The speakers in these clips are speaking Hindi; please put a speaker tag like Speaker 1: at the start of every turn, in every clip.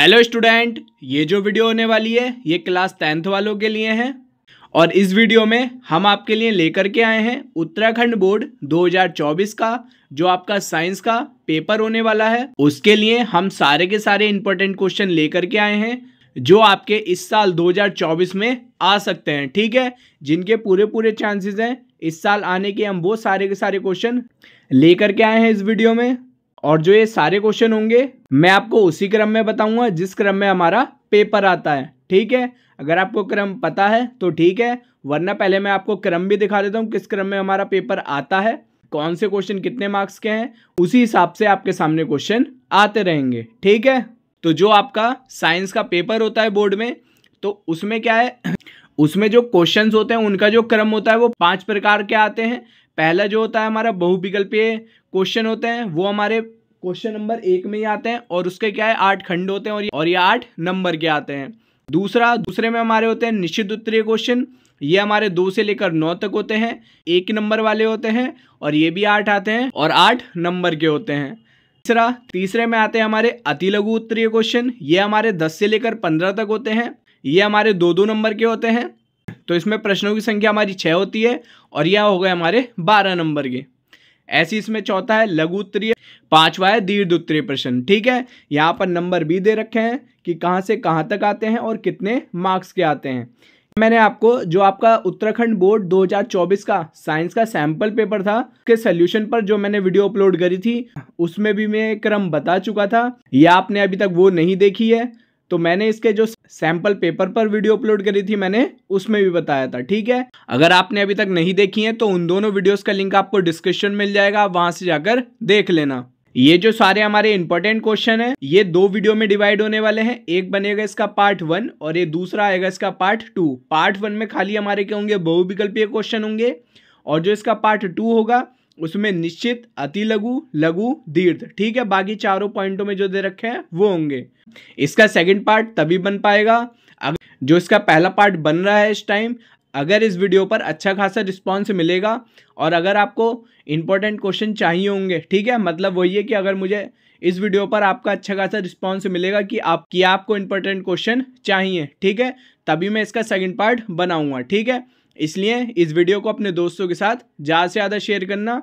Speaker 1: हेलो स्टूडेंट ये जो वीडियो होने वाली है ये क्लास टेंथ वालों के लिए है और इस वीडियो में हम आपके लिए लेकर के आए हैं उत्तराखंड बोर्ड 2024 का जो आपका साइंस का पेपर होने वाला है उसके लिए हम सारे के सारे इंपॉर्टेंट क्वेश्चन लेकर के आए हैं जो आपके इस साल 2024 में आ सकते हैं ठीक है जिनके पूरे पूरे चांसेस हैं इस साल आने के हम वो सारे के सारे क्वेश्चन लेकर के आए हैं इस वीडियो में और जो ये सारे क्वेश्चन होंगे मैं आपको उसी क्रम में बताऊंगा जिस क्रम में हमारा पेपर आता है ठीक है अगर आपको क्रम पता है तो ठीक है वरना पहले मैं आपको क्रम भी दिखा देता हूँ किस क्रम में हमारा पेपर आता है कौन से क्वेश्चन कितने मार्क्स के हैं उसी हिसाब से आपके सामने क्वेश्चन आते रहेंगे ठीक है तो जो आपका साइंस का पेपर होता है बोर्ड में तो उसमें क्या है उसमें जो क्वेश्चन होते हैं उनका जो क्रम होता है वो पांच प्रकार के आते हैं पहला जो होता है हमारा बहुविकल्पीय क्वेश्चन होते हैं वो हमारे क्वेश्चन नंबर एक में ही आते हैं और उसके क्या है आठ खंड होते हैं और ये, और ये आठ नंबर के आते हैं दूसरा दूसरे में हमारे होते हैं निश्चित उत्तरीय क्वेश्चन ये हमारे दो से लेकर नौ तक होते हैं एक नंबर वाले होते हैं और ये भी आठ आते हैं और आठ नंबर के होते हैं तीसरा तीसरे में आते हैं हमारे अति लघु उत्तरीय क्वेश्चन ये हमारे दस से लेकर पंद्रह तक होते हैं ये हमारे दो दो नंबर के होते हैं तो इसमें प्रश्नों की संख्या हमारी छः होती है और यह हो गए हमारे बारह नंबर के ऐसी इसमें चौथा है लघु उत्तरीय पांचवा है दीर्घ उत्तरीय प्रश्न ठीक है यहाँ पर नंबर भी दे रखे हैं कि कहाँ से कहाँ तक आते हैं और कितने मार्क्स के आते हैं मैंने आपको जो आपका उत्तराखंड बोर्ड 2024 का साइंस का सैंपल पेपर था के सोल्यूशन पर जो मैंने वीडियो अपलोड करी थी उसमें भी मैं क्रम बता चुका था या आपने अभी तक वो नहीं देखी है तो मैंने इसके जो सैंपल पेपर पर वीडियो अपलोड करी थी मैंने उसमें भी बताया था ठीक है अगर आपने अभी तक नहीं देखी है तो उन दोनों वीडियोस का लिंक आपको डिस्क्रिप्शन मिल जाएगा वहां से जाकर देख लेना ये जो सारे हमारे इंपॉर्टेंट क्वेश्चन है ये दो वीडियो में डिवाइड होने वाले हैं एक बनेगा इसका पार्ट वन और ये दूसरा आएगा इसका पार्ट टू पार्ट वन में खाली हमारे क्या होंगे बहुविकल्पीय क्वेश्चन होंगे और जो इसका पार्ट टू होगा उसमें निश्चित अति लघु लघु दीर्घ ठीक है बाकी चारों पॉइंटों में जो दे रखे हैं वो होंगे इसका सेकंड पार्ट तभी बन पाएगा अगर जो इसका पहला पार्ट बन रहा है इस टाइम अगर इस वीडियो पर अच्छा खासा रिस्पॉन्स मिलेगा और अगर आपको इंपॉर्टेंट क्वेश्चन चाहिए होंगे ठीक है मतलब वही है कि अगर मुझे इस वीडियो पर आपका अच्छा खासा रिस्पॉन्स मिलेगा कि आप कि आपको इंपॉर्टेंट क्वेश्चन चाहिए ठीक है तभी मैं इसका सेकंड पार्ट बनाऊंगा ठीक है इसलिए इस वीडियो को अपने दोस्तों के साथ ज़्यादा से ज़्यादा शेयर करना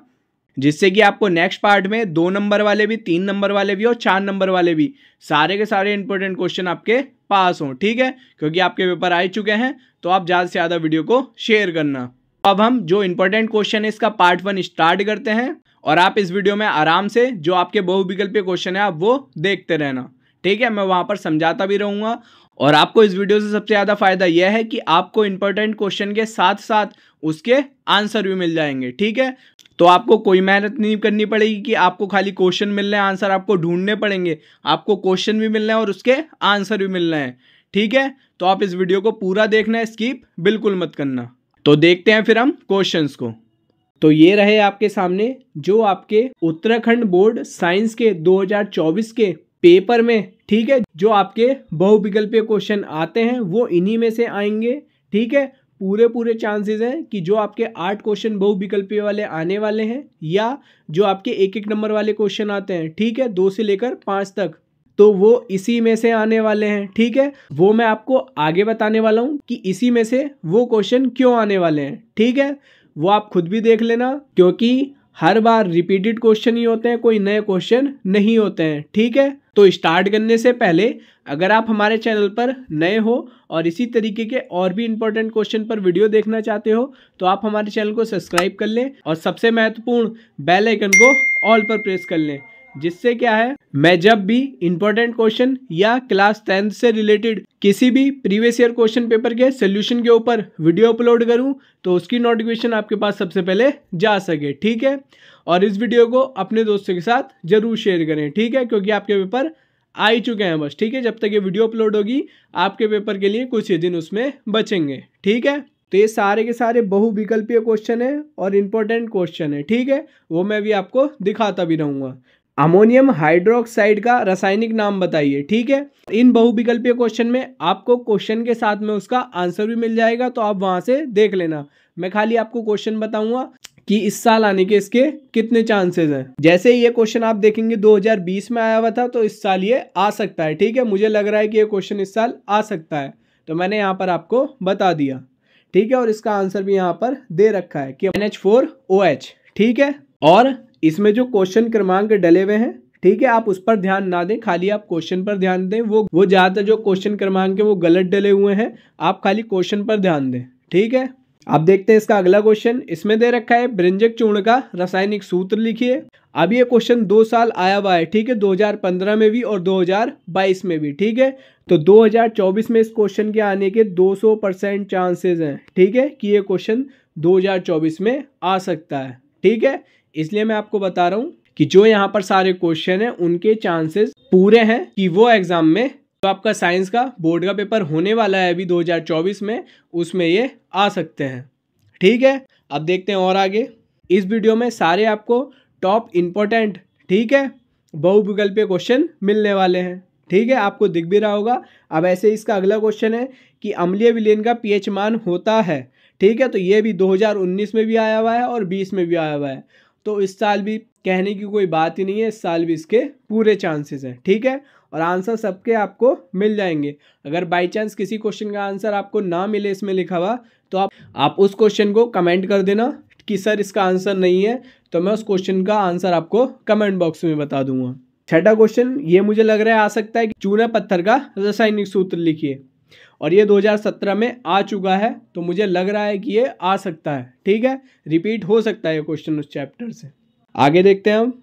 Speaker 1: जिससे कि आपको नेक्स्ट पार्ट में दो नंबर वाले भी तीन नंबर वाले भी और चार नंबर वाले भी सारे के सारे इंपॉर्टेंट क्वेश्चन आपके पास हों ठीक है क्योंकि आपके पेपर आ चुके हैं तो आप ज़्यादा से ज़्यादा वीडियो को शेयर करना अब हम जो इंपॉर्टेंट क्वेश्चन है इसका पार्ट वन स्टार्ट करते हैं और आप इस वीडियो में आराम से जो आपके बहुविकल्पीय क्वेश्चन है आप वो देखते रहना ठीक है मैं वहाँ पर समझाता भी रहूँगा और आपको इस वीडियो से सबसे ज़्यादा फायदा यह है कि आपको इंपॉर्टेंट क्वेश्चन के साथ साथ उसके आंसर भी मिल जाएंगे ठीक है तो आपको कोई मेहनत नहीं करनी पड़ेगी कि आपको खाली क्वेश्चन रहे हैं आंसर आपको ढूंढने पड़ेंगे आपको क्वेश्चन भी मिलना है और उसके आंसर भी मिलना है ठीक है तो आप इस वीडियो को पूरा देखना है स्कीप बिल्कुल मत करना तो देखते हैं फिर हम क्वेश्चंस को तो ये रहे आपके सामने जो आपके उत्तराखंड बोर्ड साइंस के 2024 के पेपर में ठीक है जो आपके बहुविकल्पीय क्वेश्चन आते हैं वो इन्हीं में से आएंगे ठीक है पूरे पूरे चांसेस हैं कि जो आपके आठ क्वेश्चन बहुविकल्पीय वाले आने वाले हैं या जो आपके एक एक नंबर वाले क्वेश्चन आते हैं ठीक है दो से लेकर पाँच तक तो वो इसी में से आने वाले हैं ठीक है वो मैं आपको आगे बताने वाला हूँ कि इसी में से वो क्वेश्चन क्यों आने वाले हैं ठीक है वो आप खुद भी देख लेना क्योंकि हर बार रिपीटेड क्वेश्चन ही होते हैं कोई नए क्वेश्चन नहीं होते हैं ठीक है तो स्टार्ट करने से पहले अगर आप हमारे चैनल पर नए हो और इसी तरीके के और भी इंपॉर्टेंट क्वेश्चन पर वीडियो देखना चाहते हो तो आप हमारे चैनल को सब्सक्राइब कर लें और सबसे महत्वपूर्ण बेल आइकन को ऑल पर प्रेस कर लें जिससे क्या है मैं जब भी इंपॉर्टेंट क्वेश्चन या क्लास टेंथ से रिलेटेड किसी भी प्रीवियस ईयर क्वेश्चन पेपर के सोल्यूशन के ऊपर वीडियो अपलोड करूं तो उसकी नोटिफिकेशन आपके पास सबसे पहले जा सके ठीक है और इस वीडियो को अपने दोस्तों के साथ जरूर शेयर करें ठीक है क्योंकि आपके पेपर आ ही चुके हैं बस ठीक है जब तक ये वीडियो अपलोड होगी आपके पेपर के लिए कुछ ही दिन उसमें बचेंगे ठीक है तो ये सारे के सारे बहुविकल्पीय क्वेश्चन है और इम्पोर्टेंट क्वेश्चन है ठीक है वो मैं भी आपको दिखाता भी रहूँगा अमोनियम हाइड्रोक्साइड का रासायनिक नाम बताइए ठीक है इन बहुविकल्पीय क्वेश्चन में आपको क्वेश्चन के साथ में उसका आंसर भी मिल जाएगा तो आप वहां से देख लेना मैं खाली आपको क्वेश्चन बताऊंगा कि इस साल आने के इसके कितने चांसेस हैं जैसे ये क्वेश्चन आप देखेंगे 2020 में आया हुआ था तो इस साल ये आ सकता है ठीक है मुझे लग रहा है कि ये क्वेश्चन इस साल आ सकता है तो मैंने यहाँ पर आपको बता दिया ठीक है और इसका आंसर भी यहाँ पर दे रखा है कि N H four O H ठीक है और इसमें जो क्वेश्चन क्रमांक डले हुए हैं ठीक है आप उस पर ध्यान ना दें खाली आप क्वेश्चन पर ध्यान दें वो वो ज़्यादातर जो क्वेश्चन क्रमांक है वो गलत डले हुए हैं आप खाली क्वेश्चन पर ध्यान दें ठीक है आप देखते हैं इसका अगला क्वेश्चन इसमें दे रखा है ब्रिंजक चूर्ण का रासायनिक सूत्र लिखिए अब ये क्वेश्चन दो साल आया हुआ है ठीक है 2015 में भी और 2022 में भी ठीक है तो 2024 में इस क्वेश्चन के आने के 200 परसेंट चांसेज हैं ठीक है कि ये क्वेश्चन 2024 में आ सकता है ठीक है इसलिए मैं आपको बता रहा हूँ कि जो यहाँ पर सारे क्वेश्चन हैं उनके चांसेस पूरे हैं कि वो एग्ज़ाम में तो आपका साइंस का बोर्ड का पेपर होने वाला है अभी 2024 में उसमें ये आ सकते हैं ठीक है अब देखते हैं और आगे इस वीडियो में सारे आपको टॉप इम्पोर्टेंट ठीक है बहुविकल्पीय क्वेश्चन मिलने वाले हैं ठीक है आपको दिख भी रहा होगा अब ऐसे इसका अगला क्वेश्चन है कि अम्लीय विलियन का पीएच मान होता है ठीक है तो ये भी 2019 में भी आया हुआ है और 20 में भी आया हुआ है तो इस साल भी कहने की कोई बात ही नहीं है इस साल भी इसके पूरे चांसेस हैं ठीक है और आंसर सबके आपको मिल जाएंगे अगर बाई चांस किसी क्वेश्चन का आंसर आपको ना मिले इसमें लिखा हुआ तो आप आप उस क्वेश्चन को कमेंट कर देना कि सर इसका आंसर नहीं है तो मैं उस क्वेश्चन का आंसर आपको कमेंट बॉक्स में बता दूंगा छठा क्वेश्चन ये मुझे लग रहा है आ सकता है कि चूना पत्थर का रासायनिक सूत्र लिखिए और ये 2017 में आ चुका है तो मुझे लग रहा है कि ये आ सकता है ठीक है रिपीट हो सकता है ये क्वेश्चन उस चैप्टर से आगे देखते हैं हम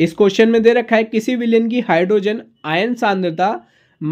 Speaker 1: इस क्वेश्चन में दे रखा है किसी विलियन की हाइड्रोजन आयन सांद्रता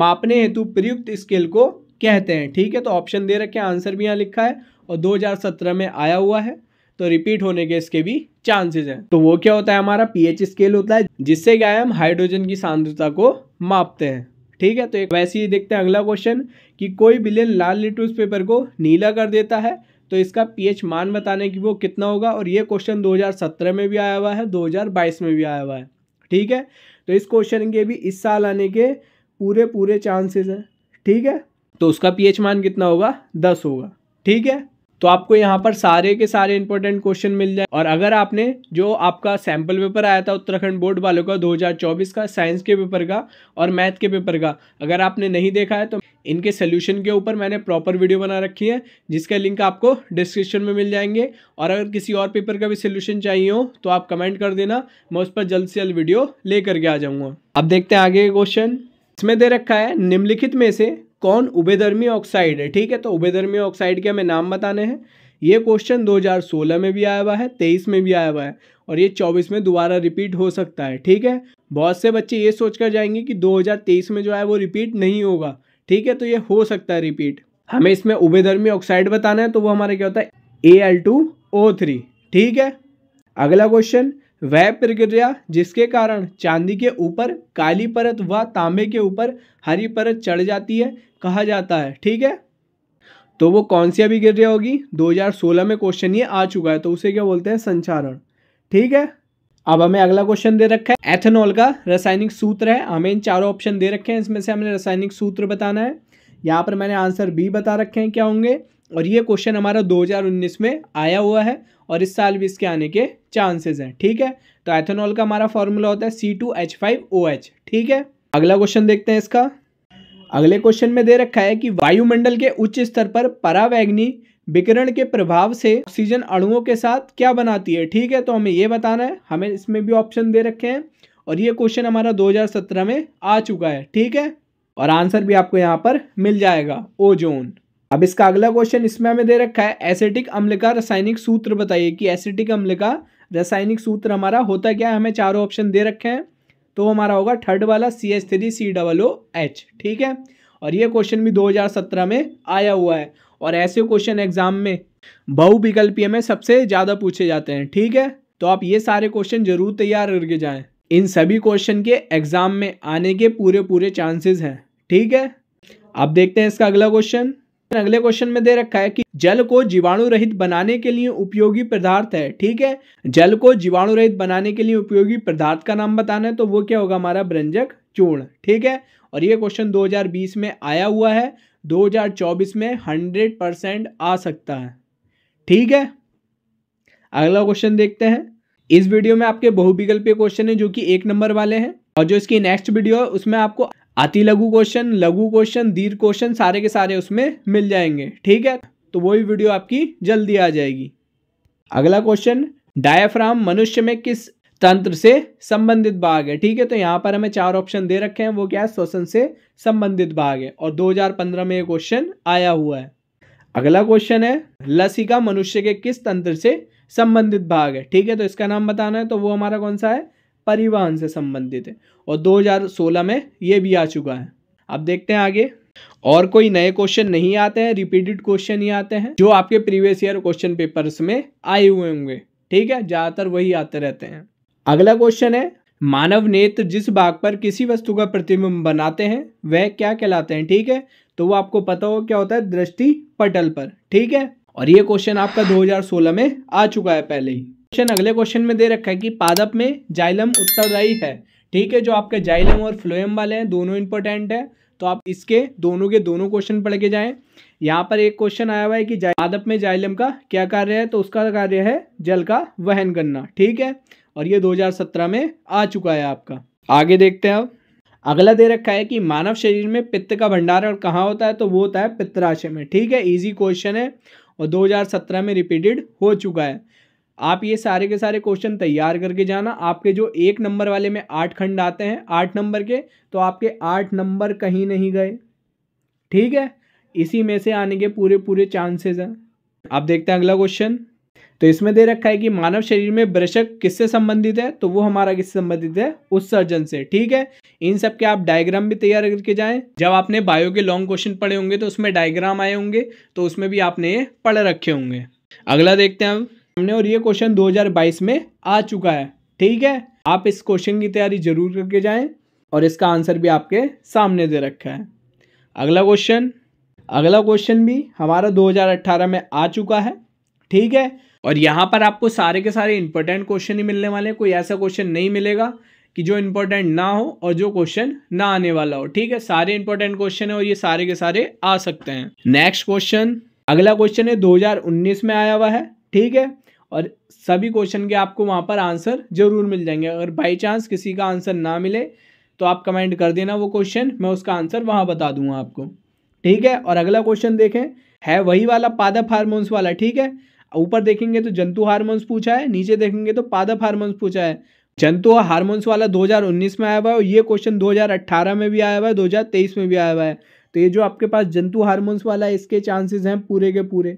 Speaker 1: मापने हेतु प्रयुक्त स्केल को कहते हैं ठीक है तो ऑप्शन दे रखे आंसर भी यहाँ लिखा है और 2017 में आया हुआ है तो रिपीट होने के इसके भी चांसेस हैं तो वो क्या होता है हमारा पीएच स्केल होता है जिससे क्या है हम हाइड्रोजन की सांद्रता को मापते हैं ठीक है तो एक वैसे ही देखते हैं अगला क्वेश्चन कि कोई बिलियन लाल लिटूज पेपर को नीला कर देता है तो इसका पीएच मान बताने की वो कितना होगा और ये क्वेश्चन 2017 में भी आया हुआ है 2022 में भी आया हुआ है ठीक है तो इस क्वेश्चन के भी इस साल आने के पूरे पूरे चांसेस हैं ठीक है तो उसका पीएच मान कितना होगा दस होगा ठीक है तो आपको यहाँ पर सारे के सारे इंपॉर्टेंट क्वेश्चन मिल जाए और अगर आपने जो आपका सैम्पल पेपर आया था उत्तराखंड बोर्ड वालों का 2024 का साइंस के पेपर का और मैथ के पेपर का अगर आपने नहीं देखा है तो इनके सोल्यूशन के ऊपर मैंने प्रॉपर वीडियो बना रखी है जिसका लिंक आपको डिस्क्रिप्शन में मिल जाएंगे और अगर किसी और पेपर का भी सोल्यूशन चाहिए हो तो आप कमेंट कर देना मैं उस पर जल्द से जल्द वीडियो ले करके आ जाऊँगा अब देखते हैं आगे क्वेश्चन इसमें दे रखा है निम्नलिखित में से कौन उबेदर्मी ऑक्साइड है ठीक है तो उबेदर्मी ऑक्साइड के हमें नाम बताने हैं ये क्वेश्चन 2016 में भी आया हुआ है तेईस में भी आया हुआ है और ये चौबीस में दोबारा रिपीट हो सकता है ठीक है बहुत से बच्चे ये सोच कर जाएंगे कि 2023 में जो है वो रिपीट नहीं होगा ठीक है तो ये हो सकता है रिपीट हमें इसमें उबेदर्मी ऑक्साइड बताना है तो वो हमारा क्या होता है A L two O three ठीक है अगला क्वेश्चन वह प्रक्रिया जिसके कारण चांदी के ऊपर काली परत व तांबे के ऊपर हरी परत चढ़ जाती है कहा जाता है ठीक है तो वो कौन सी अभिक्रिया होगी 2016 में क्वेश्चन ये आ चुका है तो उसे क्या बोलते हैं संचारण ठीक है अब हमें अगला क्वेश्चन दे रखा है एथेनॉल का रासायनिक सूत्र है हमें इन चारों ऑप्शन दे रखे हैं इसमें से हमने रासायनिक सूत्र बताना है यहाँ पर मैंने आंसर बी बता रखे हैं क्या होंगे और ये क्वेश्चन हमारा 2019 में आया हुआ है और इस साल भी इसके आने के चांसेस हैं ठीक है तो एथेनॉल का हमारा फॉर्मूला होता है C two H five O H ठीक है अगला क्वेश्चन देखते हैं इसका अगले क्वेश्चन में दे रखा है कि वायुमंडल के उच्च स्तर पर परावैग्नि विकिरण के प्रभाव से ऑक्सीजन अणुओं के साथ क्या बनाती है ठीक है तो हमें ये बताना है हमें इसमें भी ऑप्शन दे रखे हैं और ये क्वेश्चन हमारा 2017 में आ चुका है ठीक है और आंसर भी आपको यहाँ पर मिल जाएगा ओजोन अब इसका अगला क्वेश्चन इसमें हमें दे रखा है एसिटिक अम्ल का रासायनिक सूत्र बताइए कि एसिटिक अम्ल का रासायनिक सूत्र हमारा होता क्या है हमें चारों ऑप्शन दे रखे हैं तो हमारा होगा थर्ड वाला C H three C double O H ठीक है और ये क्वेश्चन भी 2017 में आया हुआ है और ऐसे क्वेश्चन एग्जाम में बहुविकल्पीय में सबसे ज़्यादा पूछे जाते हैं ठीक है तो आप ये सारे क्वेश्चन जरूर तैयार करके जाएं इन सभी क्वेश्चन के एग्जाम में आने के पूरे पूरे चांसेस हैं ठीक है आप देखते हैं इसका अगला क्वेश्चन अगले क्वेश्चन में दे रखा है कि जल को जीवाणु रहित बनाने के लिए उपयोगी पदार्थ है ठीक है जल को जीवाणु रहित बनाने के लिए उपयोगी पदार्थ का नाम बताना है तो वो क्या होगा हमारा ब्रंजक चूर्ण ठीक है और ये क्वेश्चन 2020 में आया हुआ है 2024 में 100 परसेंट आ सकता है ठीक है अगला क्वेश्चन देखते हैं इस वीडियो में आपके बहुविकल्पीय क्वेश्चन है जो कि एक नंबर वाले हैं और जो इसकी नेक्स्ट वीडियो है उसमें आपको अति लघु क्वेश्चन लघु क्वेश्चन दीर्घ क्वेश्चन सारे के सारे उसमें मिल जाएंगे ठीक है तो वही वीडियो आपकी जल्दी आ जाएगी अगला क्वेश्चन डायफ्राम मनुष्य में किस तंत्र से संबंधित भाग है ठीक है तो यहाँ पर हमें चार ऑप्शन दे रखे हैं वो क्या है श्वसन से संबंधित भाग है और 2015 में ये क्वेश्चन आया हुआ है अगला क्वेश्चन है लसिका मनुष्य के किस तंत्र से संबंधित भाग है ठीक है तो इसका नाम बताना है तो वो हमारा कौन सा है परिवहन से संबंधित है और 2016 में ये भी आ चुका है अब देखते हैं आगे और कोई नए क्वेश्चन नहीं आते हैं रिपीटेड क्वेश्चन ही आते हैं जो आपके प्रीवियस ईयर क्वेश्चन पेपर्स में आए हुए होंगे ठीक है ज़्यादातर वही आते रहते हैं अगला क्वेश्चन है मानव नेत्र जिस भाग पर किसी वस्तु का प्रतिबिंब बनाते हैं वह क्या कहलाते हैं ठीक है तो वो आपको पता हो क्या होता है दृष्टि पटल पर ठीक है और ये क्वेश्चन आपका 2016 में आ चुका है पहले ही क्वेश्चन अगले क्वेश्चन में दे रखा है कि पादप में जाइलम उत्तरदायी है ठीक है जो आपके जाइलम और फ्लोएम वाले हैं दोनों इंपॉर्टेंट है तो आप इसके दोनों के दोनों क्वेश्चन पढ़ के जाएं यहाँ पर एक क्वेश्चन आया हुआ है कि पादप में जाइलम का क्या कार्य है तो उसका कार्य है जल का वहन करना ठीक है और ये दो में आ चुका है आपका आगे देखते हैं अब अगला दे रखा है कि मानव शरीर में पित्त का भंडार और कहाँ होता है तो वो होता है पित्तराशय में ठीक है इजी क्वेश्चन है और 2017 में रिपीटेड हो चुका है आप ये सारे के सारे क्वेश्चन तैयार करके जाना आपके जो एक नंबर वाले में आठ खंड आते हैं आठ नंबर के तो आपके आठ नंबर कहीं नहीं गए ठीक है इसी में से आने के पूरे पूरे चांसेस हैं आप देखते हैं अगला क्वेश्चन तो इसमें दे रखा है कि मानव शरीर में ब्रशक किससे संबंधित है तो वो हमारा किससे संबंधित है उत्सर्जन से ठीक है इन सब के आप डायग्राम भी तैयार करके जाएं जब आपने बायो के लॉन्ग क्वेश्चन पढ़े होंगे तो उसमें डायग्राम आए होंगे तो उसमें भी आपने ये पढ़ रखे होंगे अगला देखते हैं अब सामने और ये क्वेश्चन 2022 में आ चुका है ठीक है आप इस क्वेश्चन की तैयारी जरूर करके जाएं और इसका आंसर भी आपके सामने दे रखा है अगला क्वेश्चन अगला क्वेश्चन भी हमारा 2018 में आ चुका है ठीक है और यहाँ पर आपको सारे के सारे इंपॉर्टेंट क्वेश्चन ही मिलने वाले हैं कोई ऐसा क्वेश्चन नहीं मिलेगा कि जो इम्पोर्टेंट ना हो और जो क्वेश्चन ना आने वाला हो ठीक है सारे इंपॉर्टेंट क्वेश्चन है और ये सारे के सारे आ सकते हैं नेक्स्ट क्वेश्चन अगला क्वेश्चन है 2019 में आया हुआ है ठीक है और सभी क्वेश्चन के आपको वहाँ पर आंसर ज़रूर मिल जाएंगे अगर बाई चांस किसी का आंसर ना मिले तो आप कमेंट कर देना वो क्वेश्चन मैं उसका आंसर वहाँ बता दूंगा आपको ठीक है और अगला क्वेश्चन देखें है वही वाला पादप हारमोन्स वाला ठीक है ऊपर देखेंगे तो जंतु हारमोन्स पूछा है नीचे देखेंगे तो पादप हारमोन्स पूछा है जंतु हारमोन्स वाला 2019 में आया हुआ है और ये क्वेश्चन 2018 में भी आया हुआ है 2023 में भी आया हुआ है तो ये जो आपके पास जंतु हारमोन्स वाला है इसके चांसेस हैं पूरे के पूरे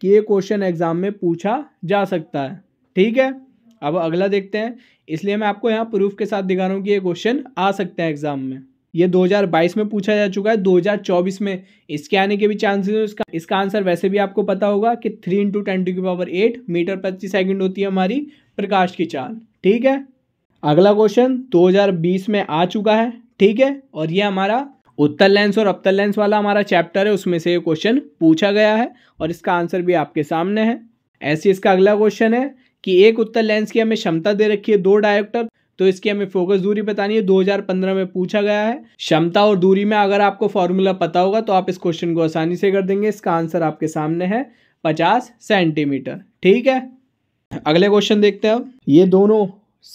Speaker 1: कि ये क्वेश्चन एग्ज़ाम में पूछा जा सकता है ठीक है अब अगला देखते हैं इसलिए मैं आपको यहाँ प्रूफ के साथ दिखा रहा हूँ कि ये क्वेश्चन आ सकता है एग्ज़ाम में ये 2022 में पूछा जा चुका है 2024 में इसके आने के भी चांसेस हैं इसका इसका आंसर वैसे भी आपको पता होगा कि थ्री इंटू टेन टू की पावर एट मीटर प्रति सेकंड होती है हमारी प्रकाश की चाल ठीक है अगला क्वेश्चन 2020 में आ चुका है ठीक है और ये हमारा उत्तर लेंस और अपतर लेंस वाला हमारा चैप्टर है उसमें से ये क्वेश्चन पूछा गया है और इसका आंसर भी आपके सामने है ऐसे इसका अगला क्वेश्चन है कि एक उत्तर लेंस की हमें क्षमता दे रखी है दो डायोप्टर तो इसकी हमें फोकस दूरी बतानी है 2015 में पूछा गया है क्षमता और दूरी में अगर आपको फॉर्मूला पता होगा तो आप इस क्वेश्चन को आसानी से कर देंगे इसका आंसर आपके सामने है 50 सेंटीमीटर ठीक है अगले क्वेश्चन देखते हैं अब ये दोनों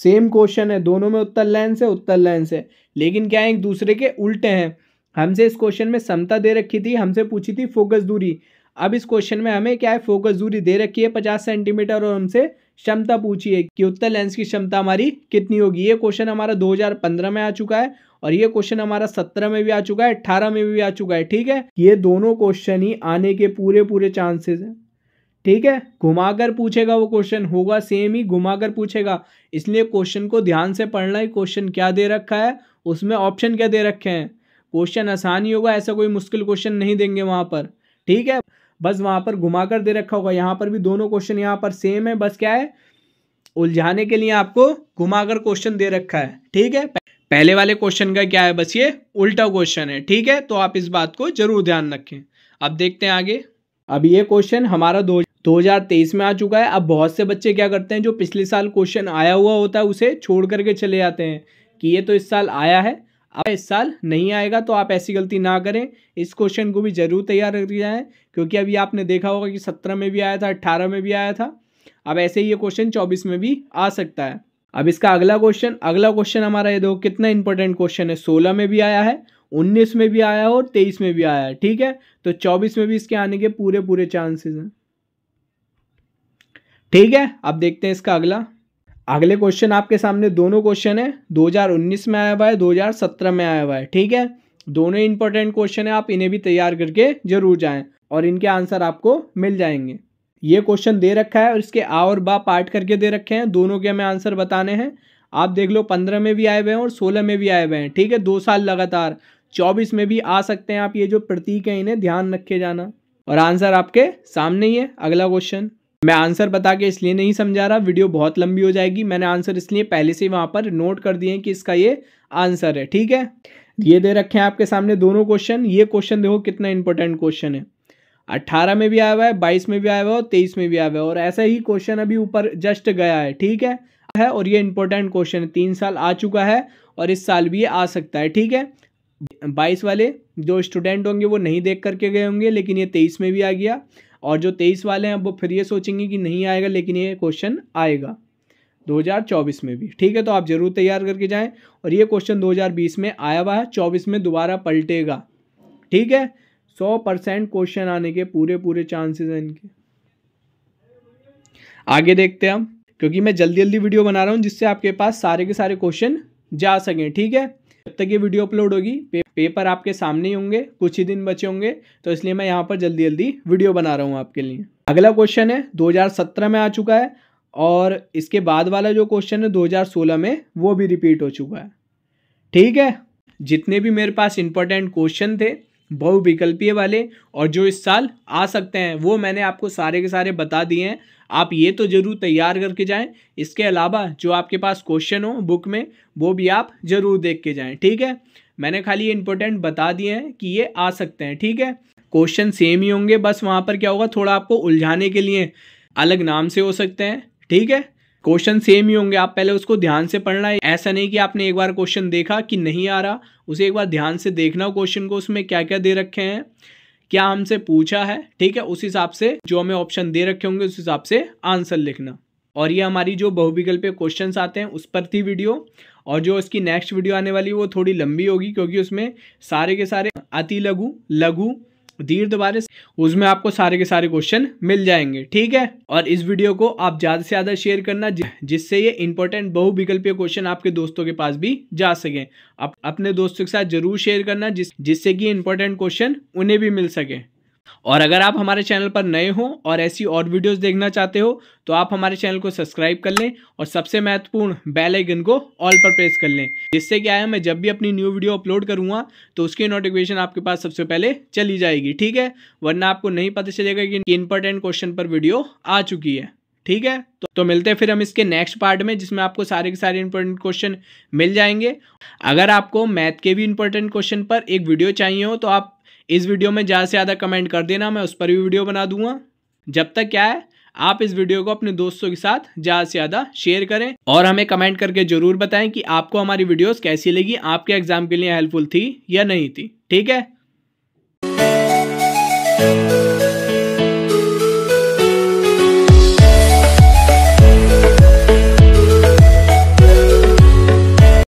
Speaker 1: सेम क्वेश्चन है दोनों में उत्तर लेंस है उत्तर लेंस है लेकिन क्या है एक दूसरे के उल्टे हैं हमसे इस क्वेश्चन में समता दे रखी थी हमसे पूछी थी फोकस दूरी अब इस क्वेश्चन में हमें क्या है फोकस दूरी दे रखी है पचास सेंटीमीटर और हमसे क्षमता पूछी है कि उत्तर लेंस की क्षमता हमारी कितनी होगी ये क्वेश्चन हमारा 2015 में आ चुका है और ये क्वेश्चन हमारा 17 में भी आ चुका है 18 में भी आ चुका है ठीक है ये दोनों क्वेश्चन ही आने के पूरे पूरे चांसेस हैं ठीक है घुमाकर पूछेगा वो क्वेश्चन होगा सेम ही घुमाकर पूछेगा इसलिए क्वेश्चन को ध्यान से पढ़ना है क्वेश्चन क्या दे रखा है उसमें ऑप्शन क्या दे रखे हैं क्वेश्चन आसान ही होगा ऐसा कोई मुश्किल क्वेश्चन नहीं देंगे वहाँ पर ठीक है बस वहाँ पर घुमा कर दे रखा होगा यहाँ पर भी दोनों क्वेश्चन यहाँ पर सेम है बस क्या है उलझाने के लिए आपको घुमा कर क्वेश्चन दे रखा है ठीक है पहले वाले क्वेश्चन का क्या है बस ये उल्टा क्वेश्चन है ठीक है तो आप इस बात को जरूर ध्यान रखें अब देखते हैं आगे अब ये क्वेश्चन हमारा दो 2023 में आ चुका है अब बहुत से बच्चे क्या करते हैं जो पिछले साल क्वेश्चन आया हुआ होता है उसे छोड़ करके चले जाते हैं कि ये तो इस साल आया है अब इस साल नहीं आएगा तो आप ऐसी गलती ना करें इस क्वेश्चन को भी ज़रूर तैयार रख जाएँ क्योंकि अभी आपने देखा होगा कि सत्रह में भी आया था अट्ठारह में भी आया था अब ऐसे ही ये क्वेश्चन चौबीस में भी आ सकता है अब इसका अगला क्वेश्चन अगला क्वेश्चन हमारा ये देखो कितना इंपॉर्टेंट क्वेश्चन है सोलह में भी आया है उन्नीस में भी आया है और तेईस में भी आया है ठीक है तो चौबीस में भी इसके आने के पूरे पूरे चांसेस हैं ठीक है अब देखते हैं इसका अगला अगले क्वेश्चन आपके सामने दोनों क्वेश्चन है 2019 में आया हुआ है 2017 में आया हुआ है ठीक है दोनों इंपॉर्टेंट क्वेश्चन है आप इन्हें भी तैयार करके जरूर जाएं और इनके आंसर आपको मिल जाएंगे ये क्वेश्चन दे रखा है और इसके आ और बा पार्ट करके दे रखे हैं दोनों के हमें आंसर बताने हैं आप देख लो पंद्रह में भी आए हुए हैं और सोलह में भी आए हुए हैं ठीक है दो साल लगातार चौबीस में भी आ सकते हैं आप ये जो प्रतीक हैं इन्हें ध्यान रखे जाना और आंसर आपके सामने ही है अगला क्वेश्चन मैं आंसर बता के इसलिए नहीं समझा रहा वीडियो बहुत लंबी हो जाएगी मैंने आंसर इसलिए पहले से वहाँ पर नोट कर दिए कि इसका ये आंसर है ठीक है ये दे रखे हैं आपके सामने दोनों क्वेश्चन ये क्वेश्चन देखो कितना इंपॉर्टेंट क्वेश्चन है अट्ठारह में भी आया हुआ है बाईस में भी आया हुआ है और तेईस में भी आया हुआ है और ऐसा ही क्वेश्चन अभी ऊपर जस्ट गया है ठीक है है और ये इंपॉर्टेंट क्वेश्चन है तीन साल आ चुका है और इस साल भी ये आ सकता है ठीक है बाईस वाले जो स्टूडेंट होंगे वो नहीं देख करके गए होंगे लेकिन ये तेईस में भी आ गया और जो तेईस वाले हैं वो फिर ये सोचेंगे कि नहीं आएगा लेकिन ये क्वेश्चन आएगा 2024 में भी ठीक है तो आप ज़रूर तैयार करके जाएं और ये क्वेश्चन 2020 में आया हुआ है चौबीस में दोबारा पलटेगा ठीक है सौ परसेंट क्वेश्चन आने के पूरे पूरे चांसेस हैं इनके आगे देखते हैं हम क्योंकि मैं जल्दी जल्दी वीडियो बना रहा हूँ जिससे आपके पास सारे के सारे क्वेश्चन जा सकें ठीक है जब तक ये वीडियो अपलोड होगी पे, पेपर आपके सामने ही होंगे कुछ ही दिन बचे होंगे तो इसलिए मैं यहाँ पर जल्दी जल्दी वीडियो बना रहा हूँ आपके लिए अगला क्वेश्चन है 2017 में आ चुका है और इसके बाद वाला जो क्वेश्चन है 2016 में वो भी रिपीट हो चुका है ठीक है जितने भी मेरे पास इंपॉर्टेंट क्वेश्चन थे बहुविकल्पीय वाले और जो इस साल आ सकते हैं वो मैंने आपको सारे के सारे बता दिए हैं आप ये तो ज़रूर तैयार करके जाएं इसके अलावा जो आपके पास क्वेश्चन हो बुक में वो भी आप ज़रूर देख के जाएं ठीक है मैंने खाली ये इंपॉर्टेंट बता दिए हैं कि ये आ सकते हैं ठीक है क्वेश्चन सेम ही होंगे बस वहाँ पर क्या होगा थोड़ा आपको उलझाने के लिए अलग नाम से हो सकते हैं ठीक है क्वेश्चन सेम ही होंगे आप पहले उसको ध्यान से पढ़ना है ऐसा नहीं कि आपने एक बार क्वेश्चन देखा कि नहीं आ रहा उसे एक बार ध्यान से देखना क्वेश्चन को उसमें क्या क्या दे रखे हैं क्या हमसे पूछा है ठीक है उस हिसाब से जो हमें ऑप्शन दे रखे होंगे उस हिसाब से आंसर लिखना और ये हमारी जो बहुविकल्प क्वेश्चंस आते हैं उस पर थी वीडियो और जो इसकी नेक्स्ट वीडियो आने वाली वो थोड़ी लंबी होगी क्योंकि उसमें सारे के सारे अति लघु लघु दीर दोबारा उसमें आपको सारे के सारे क्वेश्चन मिल जाएंगे ठीक है और इस वीडियो को आप ज़्यादा से ज़्यादा शेयर करना जिससे ये इंपॉर्टेंट बहुविकल्पीय क्वेश्चन आपके दोस्तों के पास भी जा सके आप अपने दोस्तों के साथ जरूर शेयर करना जिस जिससे कि इंपॉर्टेंट क्वेश्चन उन्हें भी मिल सके और अगर आप हमारे चैनल पर नए हो और ऐसी और वीडियोस देखना चाहते हो तो आप हमारे चैनल को सब्सक्राइब कर लें और सबसे महत्वपूर्ण बेल आइकन को ऑल पर प्रेस कर लें जिससे क्या है मैं जब भी अपनी न्यू वीडियो अपलोड करूंगा तो उसकी नोटिफिकेशन आपके पास सबसे पहले चली जाएगी ठीक है वरना आपको नहीं पता चलेगा कि इंपॉर्टेंट क्वेश्चन पर वीडियो आ चुकी है ठीक है तो, तो मिलते हैं फिर हम इसके नेक्स्ट पार्ट में जिसमें आपको सारे के सारे इंपॉर्टेंट क्वेश्चन मिल जाएंगे अगर आपको मैथ के भी इंपॉर्टेंट क्वेश्चन पर एक वीडियो चाहिए हो तो आप इस वीडियो में ज़्यादा से ज़्यादा कमेंट कर देना मैं उस पर भी वीडियो बना दूंगा जब तक क्या है आप इस वीडियो को अपने दोस्तों के साथ ज़्यादा से ज़्यादा शेयर करें और हमें कमेंट करके ज़रूर बताएं कि आपको हमारी वीडियोस कैसी लगी आपके एग्ज़ाम के लिए हेल्पफुल थी या नहीं थी ठीक है